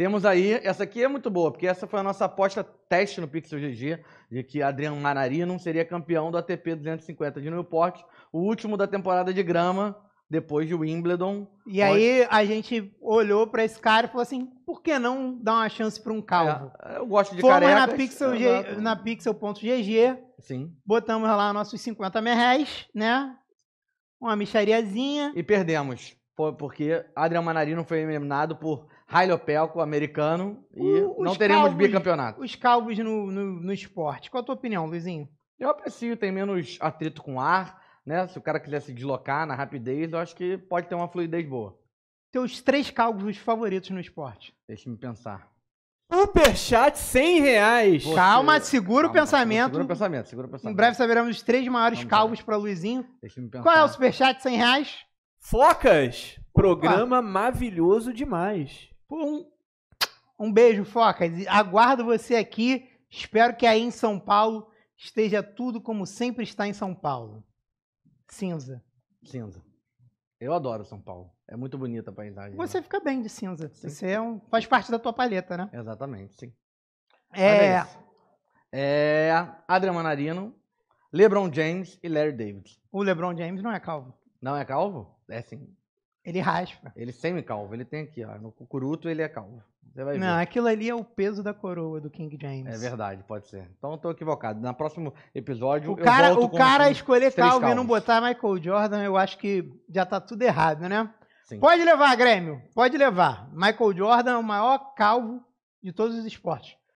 Temos aí, essa aqui é muito boa, porque essa foi a nossa aposta teste no Pixel GG, de que Adriano Manari não seria campeão do ATP 250 de Newport, o último da temporada de grama, depois de Wimbledon. E aí a gente olhou pra esse cara e falou assim, por que não dar uma chance pra um calvo? É, eu gosto de Fomos carecas. na Pixel G- na pixel.gg, Sim. botamos lá nossos 50 merés né? Uma mixariazinha. E perdemos, porque Adriano Manari não foi eliminado por Pelco americano e o, não teremos calvos, bicampeonato. Os calvos no, no, no, esporte. Qual a tua opinião, Luizinho? Eu aprecio, tem menos atrito com ar, né? Se o cara quiser se deslocar na rapidez, eu acho que pode ter uma fluidez boa. Teus três calvos favoritos no esporte. Deixa-me pensar. Superchat 100 reais. Você, calma, segura calma, o pensamento. Segura o pensamento, segura o pensamento. Em breve saberemos os três maiores Vamos calvos para Luizinho. Deixa-me pensar. Qual é o superchat 100 reais? Focas! Programa Opa. maravilhoso demais. Pô, um, um beijo, foca Aguardo você aqui. Espero que aí em São Paulo esteja tudo como sempre está em São Paulo. Cinza. Cinza. Eu adoro São Paulo. É muito bonita a paisagem. Você né? fica bem de cinza. Sim. Você é um, faz parte da tua paleta, né? Exatamente, sim. É. é, é Adrian Manarino, LeBron James e Larry David. O LeBron James não é calvo. Não é calvo? É sim. Ele raspa. Ele semi-calvo. Ele tem aqui, ó. No cucuruto ele é calvo. Você vai Não, ver. aquilo ali é o peso da coroa do King James. É verdade, pode ser. Então eu tô equivocado. No próximo episódio o eu cara, volto O com cara escolher calvo e não botar Michael Jordan, eu acho que já tá tudo errado, né? Sim. Pode levar, Grêmio. Pode levar. Michael Jordan é o maior calvo de todos os esportes.